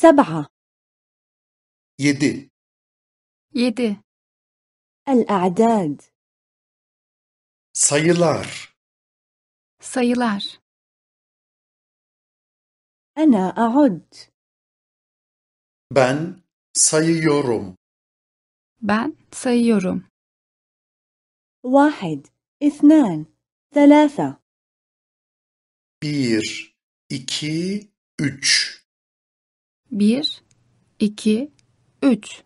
سبعة يدي يدي الأعداد سيلار سيلار أنا أعد بن سيورم بن سيورم واحد اثنان ثلاثة بير إكي 3 Bir, iki, üç.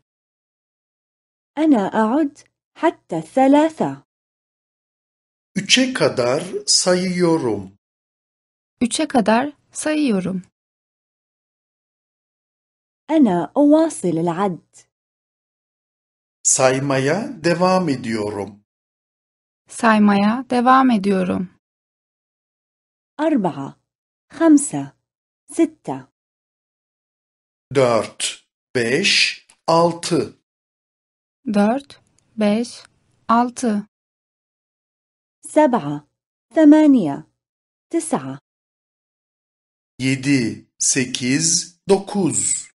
Ana أعد hatta ثلاثة. Üçe kadar sayıyorum. Üçe kadar sayıyorum. أنا أواصل العد. Saymaya devam ediyorum. Saymaya devam ediyorum. أربعة، خمسة، ستة. Dört, beş, altı. Dört, beş, altı. سبعة ثمانية تسعة Yedi, sekiz, dokuz.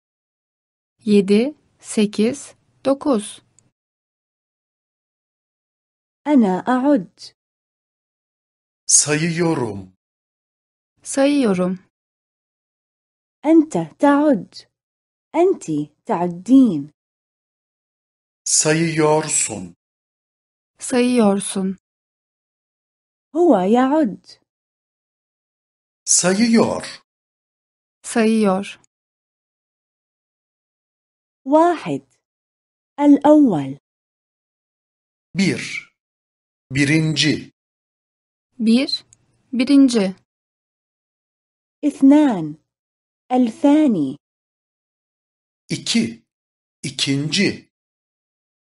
Yedi, sekiz, dokuz. أنا أعد Sayıyorum. Sayıyorum. أنت تعد أنت تعدين سيارسون سيارسون هو يعد سيار سيار واحد الأول بير بيرنجي بير بيرنجي اثنان الثاني İki, ikinci.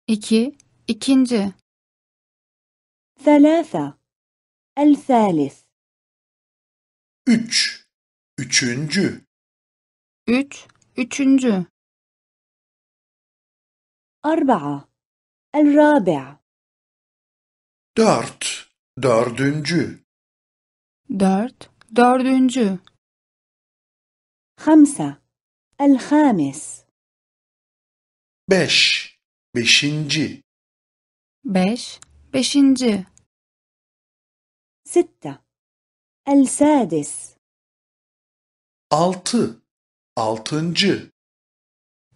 İki, ikinci. ثلاثة الثالث Üç, üçüncü. Üç, üçüncü. أربعة الرابع Dört, dördüncü. Dört, dördüncü. خمسة الخامس Beş, beşinci. Beş, beşinci. ستة السادس altı, altıncı.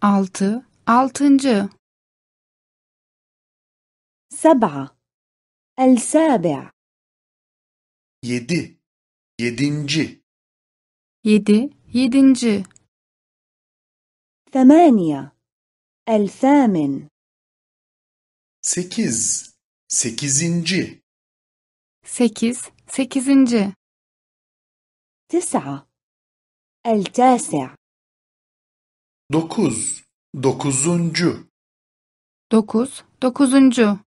Altı, altıncı. سبعة السابع Yedi, yedinci. Yedi, yedinci. ثمانية الثامن sekiz sekizinci sekiz sekizinci تسعة التاسع dokuz dokuzuncu dokuz dokuzuncu